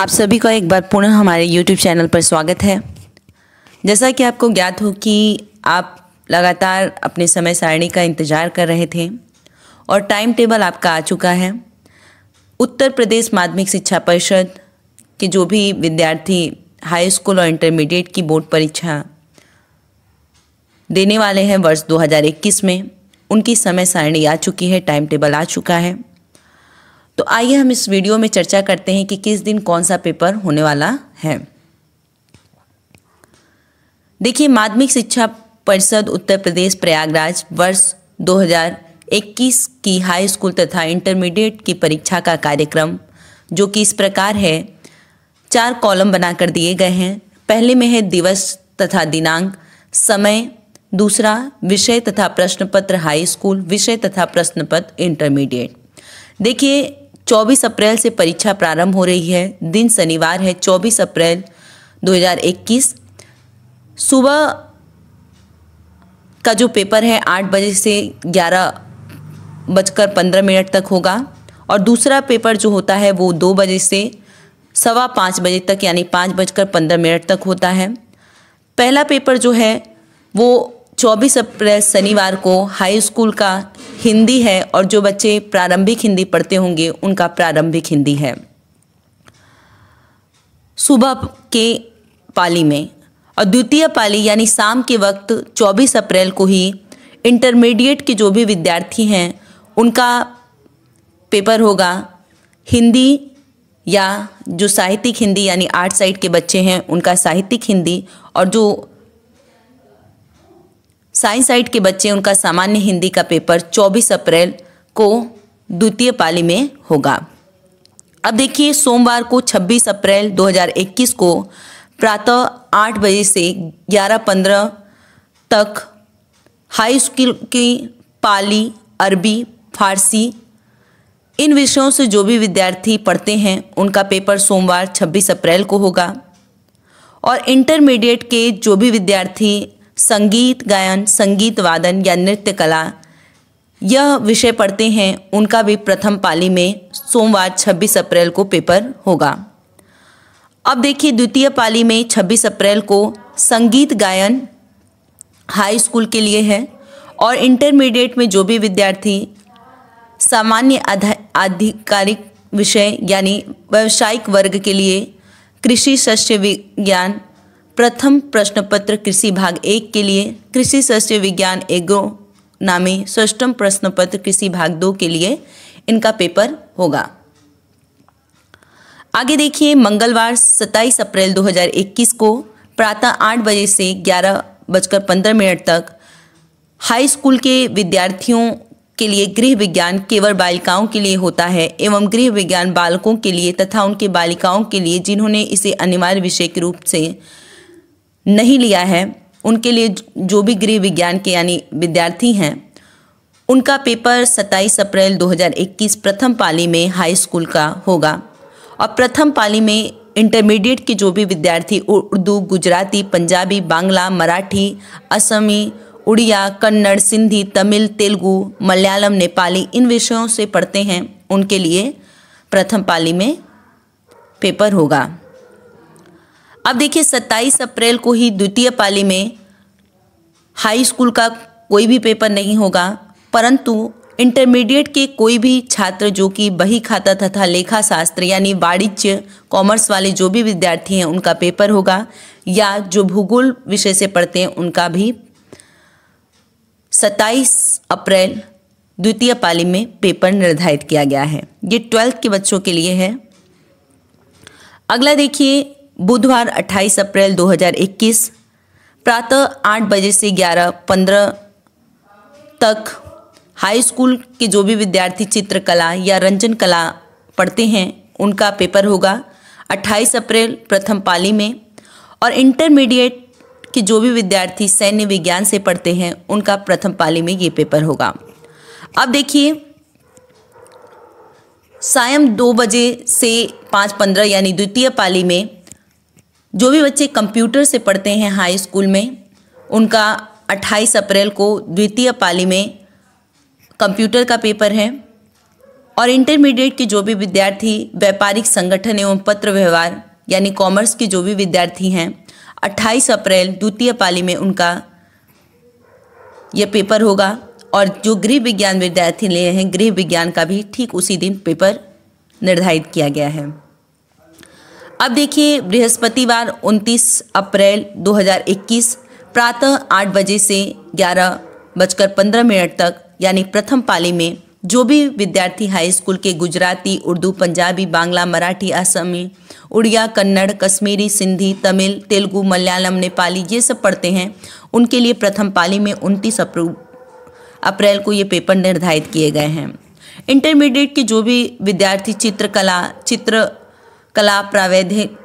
आप सभी का एक बार पुनः हमारे YouTube चैनल पर स्वागत है जैसा कि आपको ज्ञात हो कि आप लगातार अपने समय सारणी का इंतज़ार कर रहे थे और टाइम टेबल आपका आ चुका है उत्तर प्रदेश माध्यमिक शिक्षा परिषद के जो भी विद्यार्थी हाई स्कूल और इंटरमीडिएट की बोर्ड परीक्षा देने वाले हैं वर्ष 2021 में उनकी समय सारणी आ चुकी है टाइम टेबल आ चुका है तो आइए हम इस वीडियो में चर्चा करते हैं कि किस दिन कौन सा पेपर होने वाला है देखिए माध्यमिक शिक्षा परिषद उत्तर प्रदेश प्रयागराज वर्ष 2021 की हाई स्कूल तथा इंटरमीडिएट की परीक्षा का कार्यक्रम जो कि इस प्रकार है चार कॉलम बनाकर दिए गए हैं पहले में है दिवस तथा दिनांक समय दूसरा विषय तथा प्रश्न पत्र हाई स्कूल विषय तथा प्रश्न पत्र इंटरमीडिएट देखिए 24 अप्रैल से परीक्षा प्रारंभ हो रही है दिन शनिवार है 24 अप्रैल 2021 सुबह का जो पेपर है आठ बजे से ग्यारह बजकर पंद्रह मिनट तक होगा और दूसरा पेपर जो होता है वो दो बजे से सवा पाँच बजे तक यानी पाँच बजकर पंद्रह मिनट तक होता है पहला पेपर जो है वो 24 अप्रैल शनिवार को हाई स्कूल का हिंदी है और जो बच्चे प्रारंभिक हिंदी पढ़ते होंगे उनका प्रारंभिक हिंदी है सुबह के पाली में और द्वितीय पाली यानी शाम के वक्त 24 अप्रैल को ही इंटरमीडिएट के जो भी विद्यार्थी हैं उनका पेपर होगा हिंदी या जो साहित्यिक हिंदी यानी आर्ट साइड के बच्चे हैं उनका साहित्यिक हिंदी और जो साइंस साइड के बच्चे उनका सामान्य हिंदी का पेपर 24 अप्रैल को द्वितीय पाली में होगा अब देखिए सोमवार को 26 अप्रैल 2021 को प्रातः आठ बजे से ग्यारह पंद्रह तक हाई स्कूल की पाली अरबी फारसी इन विषयों से जो भी विद्यार्थी पढ़ते हैं उनका पेपर सोमवार 26 अप्रैल को होगा और इंटरमीडिएट के जो भी विद्यार्थी संगीत गायन संगीत वादन या नृत्य कला यह विषय पढ़ते हैं उनका भी प्रथम पाली में सोमवार 26 अप्रैल को पेपर होगा अब देखिए द्वितीय पाली में 26 अप्रैल को संगीत गायन हाई स्कूल के लिए है और इंटरमीडिएट में जो भी विद्यार्थी सामान्य आधिकारिक विषय यानी व्यावसायिक वर्ग के लिए कृषि शस्य विज्ञान प्रथम प्रश्न पत्र कृषि भाग एक के लिए कृषि सस्य विज्ञान एग्रो नामी सष्टम प्रश्न पत्र कृषि भाग दो के लिए इनका पेपर होगा आगे देखिए मंगलवार 27 अप्रैल 2021 को प्रातः आठ बजे से ग्यारह बजकर पंद्रह मिनट तक हाई स्कूल के विद्यार्थियों के लिए गृह विज्ञान केवल बालिकाओं के लिए होता है एवं गृह विज्ञान बालकों के लिए तथा उनके बालिकाओं के लिए जिन्होंने इसे अनिवार्य विषय के रूप से नहीं लिया है उनके लिए जो भी गृह विज्ञान के यानी विद्यार्थी हैं उनका पेपर 27 अप्रैल 2021 प्रथम पाली में हाई स्कूल का होगा और प्रथम पाली में इंटरमीडिएट के जो भी विद्यार्थी उर्दू गुजराती पंजाबी बांग्ला मराठी असमी उड़िया कन्नड़ सिंधी तमिल तेलुगू मलयालम नेपाली इन विषयों से पढ़ते हैं उनके लिए प्रथम पाली में पेपर होगा अब देखिए 27 अप्रैल को ही द्वितीय पाली में हाई स्कूल का कोई भी पेपर नहीं होगा परंतु इंटरमीडिएट के कोई भी छात्र जो कि बही खाता तथा लेखा शास्त्र यानी वाणिज्य कॉमर्स वाले जो भी विद्यार्थी हैं उनका पेपर होगा या जो भूगोल विषय से पढ़ते हैं उनका भी 27 अप्रैल द्वितीय पाली में पेपर निर्धारित किया गया है ये ट्वेल्थ के बच्चों के लिए है अगला देखिए बुधवार 28 अप्रैल 2021 प्रातः आठ बजे से ग्यारह पंद्रह तक हाई स्कूल के जो भी विद्यार्थी चित्रकला या रंजन कला पढ़ते हैं उनका पेपर होगा 28 अप्रैल प्रथम पाली में और इंटरमीडिएट के जो भी विद्यार्थी सैन्य विज्ञान से पढ़ते हैं उनका प्रथम पाली में ये पेपर होगा अब देखिए सायं दो बजे से पाँच पंद्रह यानी द्वितीय पाली में जो भी बच्चे कंप्यूटर से पढ़ते हैं हाई स्कूल में उनका 28 अप्रैल को द्वितीय पाली में कंप्यूटर का पेपर है और इंटरमीडिएट के जो भी विद्यार्थी व्यापारिक संगठन एवं पत्र व्यवहार यानी कॉमर्स के जो भी विद्यार्थी हैं 28 अप्रैल द्वितीय पाली में उनका यह पेपर होगा और जो गृह विज्ञान विद्यार्थी लिए हैं गृह विज्ञान का भी ठीक उसी दिन पेपर निर्धारित किया गया है अब देखिए बृहस्पतिवार 29 अप्रैल 2021 प्रातः आठ बजे से ग्यारह बजकर पंद्रह मिनट तक यानी प्रथम पाली में जो भी विद्यार्थी हाई स्कूल के गुजराती उर्दू पंजाबी बांग्ला मराठी असमी उड़िया कन्नड़ कश्मीरी सिंधी तमिल तेलुगु मलयालम नेपाली ये सब पढ़ते हैं उनके लिए प्रथम पाली में उनतीस अप्रैल को ये पेपर निर्धारित किए गए हैं इंटरमीडिएट के जो भी विद्यार्थी चित्रकला चित्र कला प्रावैधिक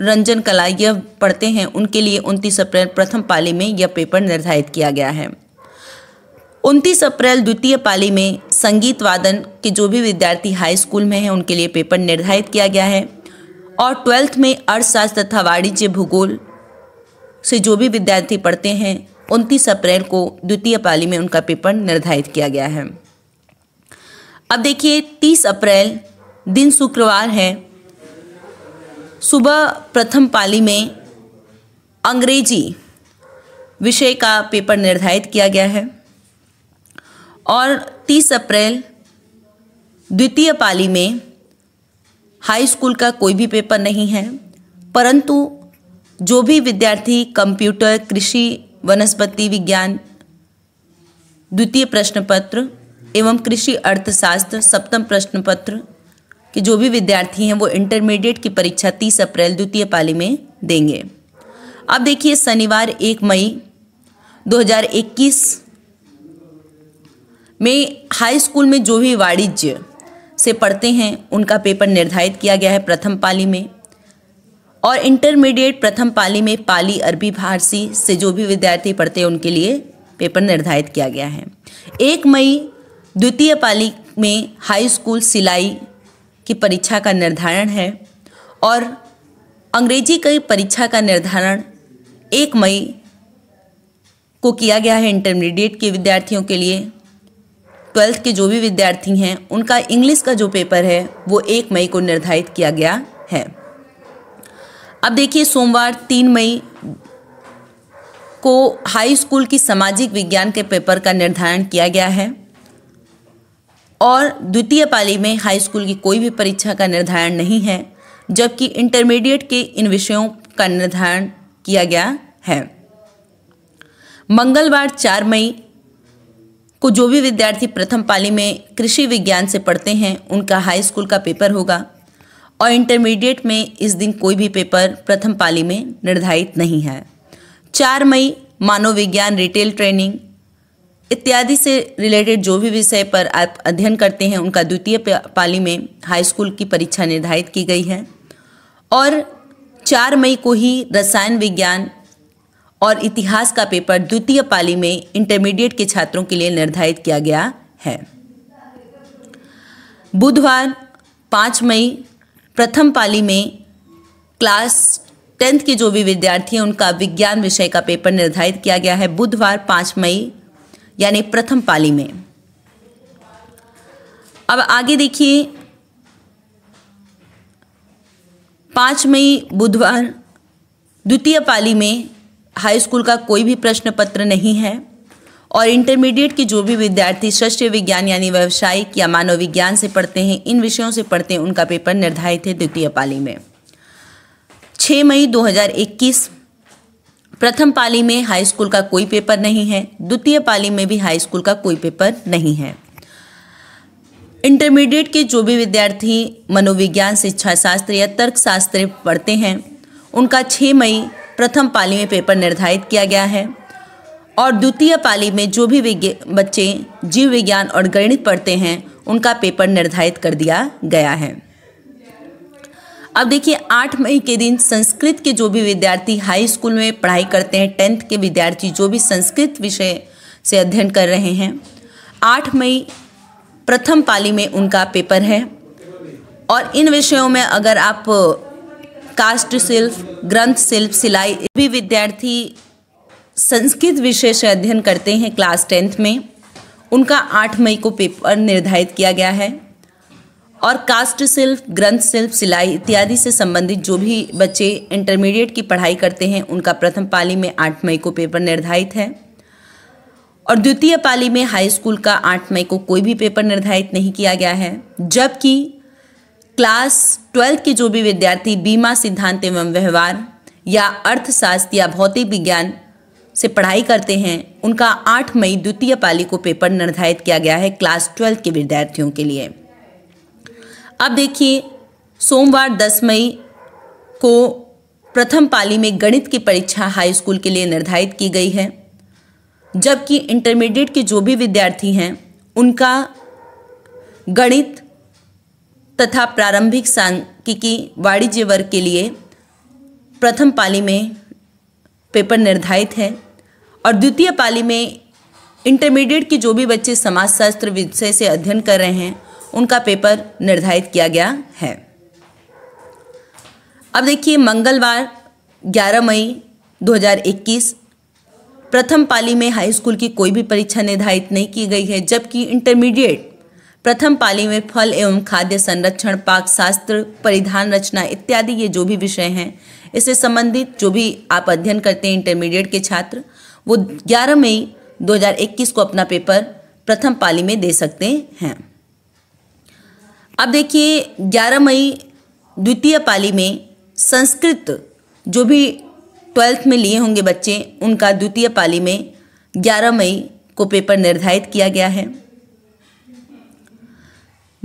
रंजन कला यह पढ़ते हैं उनके लिए उनतीस अप्रैल प्रथम पाली में यह पेपर निर्धारित किया गया है उनतीस अप्रैल द्वितीय पाली में संगीत वादन के जो भी विद्यार्थी हाई स्कूल में हैं उनके लिए पेपर निर्धारित किया गया है और ट्वेल्थ में अर्थशास्त्र तथा वाणिज्य भूगोल से जो भी विद्यार्थी पढ़ते हैं उनतीस अप्रैल को द्वितीय पाली में उनका पेपर निर्धारित किया गया है अब देखिए तीस अप्रैल दिन शुक्रवार है सुबह प्रथम पाली में अंग्रेजी विषय का पेपर निर्धारित किया गया है और 30 अप्रैल द्वितीय पाली में हाई स्कूल का कोई भी पेपर नहीं है परंतु जो भी विद्यार्थी कंप्यूटर कृषि वनस्पति विज्ञान द्वितीय प्रश्न पत्र एवं कृषि अर्थशास्त्र सप्तम प्रश्न पत्र कि जो भी विद्यार्थी हैं वो इंटरमीडिएट की परीक्षा तीस अप्रैल द्वितीय पाली में देंगे अब देखिए शनिवार एक मई 2021 में हाई स्कूल में जो भी वाणिज्य से पढ़ते हैं उनका पेपर निर्धारित किया गया है प्रथम पाली में और इंटरमीडिएट प्रथम पाली में पाली अरबी फारसी से जो भी विद्यार्थी पढ़ते हैं उनके लिए पेपर निर्धारित किया गया है एक मई द्वितीय पाली में हाई स्कूल सिलाई की परीक्षा का निर्धारण है और अंग्रेजी की परीक्षा का निर्धारण एक मई को किया गया है इंटरमीडिएट के विद्यार्थियों के लिए ट्वेल्थ के जो भी विद्यार्थी हैं उनका इंग्लिश का जो पेपर है वो एक मई को निर्धारित किया गया है अब देखिए सोमवार तीन मई को हाई स्कूल की सामाजिक विज्ञान के पेपर का निर्धारण किया गया है और द्वितीय पाली में हाई स्कूल की कोई भी परीक्षा का निर्धारण नहीं है जबकि इंटरमीडिएट के इन विषयों का निर्धारण किया गया है मंगलवार चार मई को जो भी विद्यार्थी प्रथम पाली में कृषि विज्ञान से पढ़ते हैं उनका हाई स्कूल का पेपर होगा और इंटरमीडिएट में इस दिन कोई भी पेपर प्रथम पाली में निर्धारित नहीं है चार मई मानव विज्ञान रिटेल ट्रेनिंग इत्यादि से रिलेटेड जो भी विषय पर आप अध्ययन करते हैं उनका द्वितीय पाली में हाई स्कूल की परीक्षा निर्धारित की गई है और चार मई को ही रसायन विज्ञान और इतिहास का पेपर द्वितीय पाली में इंटरमीडिएट के छात्रों के लिए निर्धारित किया गया है बुधवार पाँच मई प्रथम पाली में क्लास टेंथ के जो भी विद्यार्थी हैं उनका विज्ञान विषय का पेपर निर्धारित किया गया है बुधवार पाँच मई यानी प्रथम पाली में अब आगे देखिए पाँच मई बुधवार द्वितीय पाली में हाई स्कूल का कोई भी प्रश्न पत्र नहीं है और इंटरमीडिएट के जो भी विद्यार्थी षष्ठ विज्ञान यानी व्यावसायिक या मानव विज्ञान से पढ़ते हैं इन विषयों से पढ़ते हैं उनका पेपर निर्धारित है द्वितीय पाली में छः मई 2021 प्रथम पाली में हाई स्कूल का कोई पेपर नहीं है द्वितीय पाली में भी हाई स्कूल का कोई पेपर नहीं है इंटरमीडिएट के जो भी विद्यार्थी मनोविज्ञान शिक्षा शास्त्र या तर्कशास्त्र पढ़ते हैं उनका 6 मई प्रथम पाली में पेपर निर्धारित किया गया है और द्वितीय पाली में जो भी बच्चे जीव विज्ञान और गणित पढ़ते हैं उनका पेपर निर्धारित कर दिया गया है अब देखिए आठ मई के दिन संस्कृत के जो भी विद्यार्थी हाई स्कूल में पढ़ाई करते हैं टेंथ के विद्यार्थी जो भी संस्कृत विषय से अध्ययन कर रहे हैं आठ मई प्रथम पाली में उनका पेपर है और इन विषयों में अगर आप कास्ट शिल्प ग्रंथ शिल्प सिलाई भी विद्यार्थी संस्कृत विषय से अध्ययन करते हैं क्लास टेंथ में उनका आठ मई को पेपर निर्धारित किया गया है और कास्ट शिल्प ग्रंथ शिल्प सिलाई इत्यादि से संबंधित जो भी बच्चे इंटरमीडिएट की पढ़ाई करते हैं उनका प्रथम पाली में आठ मई को पेपर निर्धारित है और द्वितीय पाली में हाई स्कूल का आठ मई को कोई भी पेपर निर्धारित नहीं किया गया है जबकि क्लास ट्वेल्थ के जो भी विद्यार्थी बीमा सिद्धांत एवं व्यवहार या अर्थशास्त्र या भौतिक विज्ञान से पढ़ाई करते हैं उनका आठ मई द्वितीय पाली को पेपर निर्धारित किया गया है क्लास ट्वेल्थ के विद्यार्थियों के लिए अब देखिए सोमवार 10 मई को प्रथम पाली में गणित की परीक्षा हाई स्कूल के लिए निर्धारित की गई है जबकि इंटरमीडिएट के जो भी विद्यार्थी हैं उनका गणित तथा प्रारंभिक सांख्यिकी वाणिज्य वर्ग के लिए प्रथम पाली में पेपर निर्धारित है और द्वितीय पाली में इंटरमीडिएट के जो भी बच्चे समाजशास्त्र विषय से अध्ययन कर रहे हैं उनका पेपर निर्धारित किया गया है अब देखिए मंगलवार 11 मई 2021 प्रथम पाली में हाई स्कूल की कोई भी परीक्षा निर्धारित नहीं की गई है जबकि इंटरमीडिएट प्रथम पाली में फल एवं खाद्य संरक्षण पाक शास्त्र परिधान रचना इत्यादि ये जो भी विषय हैं इससे संबंधित जो भी आप अध्ययन करते हैं इंटरमीडिएट के छात्र वो 11 मई 2021 को अपना पेपर प्रथम पाली में दे सकते हैं अब देखिए 11 मई द्वितीय पाली में संस्कृत जो भी ट्वेल्थ में लिए होंगे बच्चे उनका द्वितीय पाली में 11 मई को पेपर निर्धारित किया गया है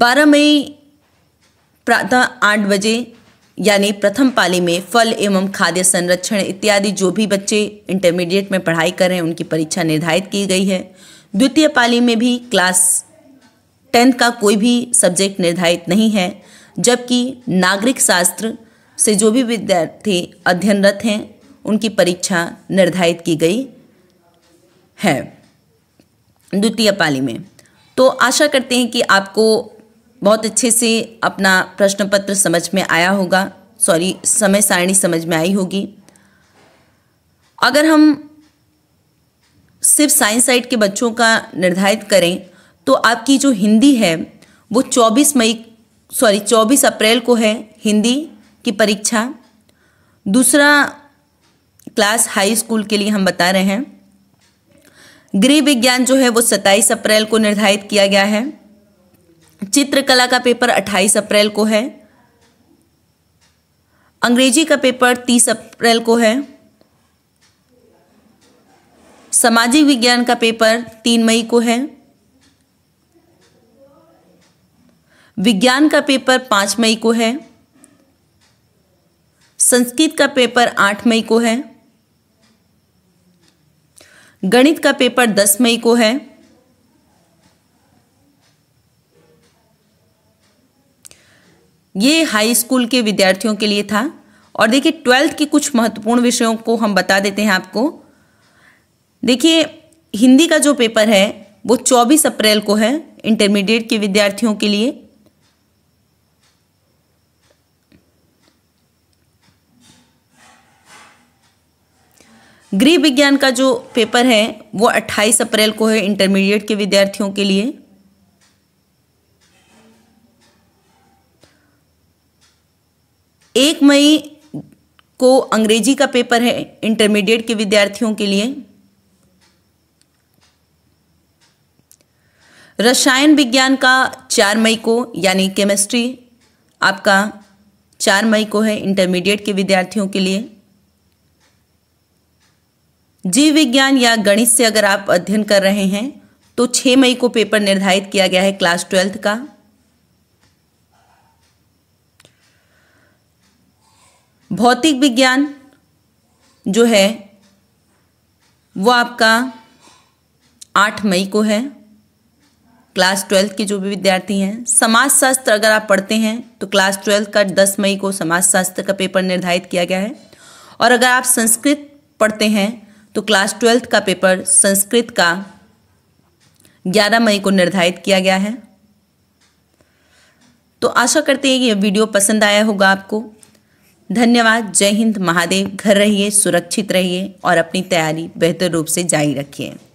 12 मई प्रातः आठ बजे यानी प्रथम पाली में फल एवं खाद्य संरक्षण इत्यादि जो भी बच्चे इंटरमीडिएट में पढ़ाई कर रहे हैं उनकी परीक्षा निर्धारित की गई है द्वितीय पाली में भी क्लास टेंथ का कोई भी सब्जेक्ट निर्धारित नहीं है जबकि नागरिक शास्त्र से जो भी विद्यार्थी अध्ययनरत हैं उनकी परीक्षा निर्धारित की गई है द्वितीय पाली में तो आशा करते हैं कि आपको बहुत अच्छे से अपना प्रश्न पत्र समझ में आया होगा सॉरी समय सारणी समझ में आई होगी अगर हम सिर्फ साइंस साइड के बच्चों का निर्धारित करें तो आपकी जो हिंदी है वो 24 मई सॉरी 24 अप्रैल को है हिंदी की परीक्षा दूसरा क्लास हाई स्कूल के लिए हम बता रहे हैं गृह विज्ञान जो है वो 27 अप्रैल को निर्धारित किया गया है चित्रकला का पेपर 28 अप्रैल को है अंग्रेजी का पेपर 30 अप्रैल को है सामाजिक विज्ञान का पेपर 3 मई को है विज्ञान का पेपर पाँच मई को है संस्कृत का पेपर आठ मई को है गणित का पेपर दस मई को है ये हाई स्कूल के विद्यार्थियों के लिए था और देखिए ट्वेल्थ के कुछ महत्वपूर्ण विषयों को हम बता देते हैं आपको देखिए हिंदी का जो पेपर है वो 24 अप्रैल को है इंटरमीडिएट के विद्यार्थियों के लिए गृह विज्ञान का जो पेपर है वो 28 अप्रैल को है इंटरमीडिएट के विद्यार्थियों के लिए एक मई को अंग्रेजी का पेपर है इंटरमीडिएट के विद्यार्थियों के लिए रसायन विज्ञान का चार मई को यानी केमिस्ट्री आपका चार मई को है इंटरमीडिएट के विद्यार्थियों के लिए जीव विज्ञान या गणित से अगर आप अध्ययन कर रहे हैं तो 6 मई को पेपर निर्धारित किया गया है क्लास ट्वेल्थ का भौतिक विज्ञान जो है वो आपका आठ मई को है क्लास ट्वेल्थ के जो भी विद्यार्थी हैं समाजशास्त्र अगर आप पढ़ते हैं तो क्लास ट्वेल्थ का दस मई को समाजशास्त्र का पेपर निर्धारित किया गया है और अगर आप संस्कृत पढ़ते हैं तो क्लास ट्वेल्थ का पेपर संस्कृत का 11 मई को निर्धारित किया गया है तो आशा करते हैं कि यह वीडियो पसंद आया होगा आपको धन्यवाद जय हिंद महादेव घर रहिए सुरक्षित रहिए और अपनी तैयारी बेहतर रूप से जारी रखिए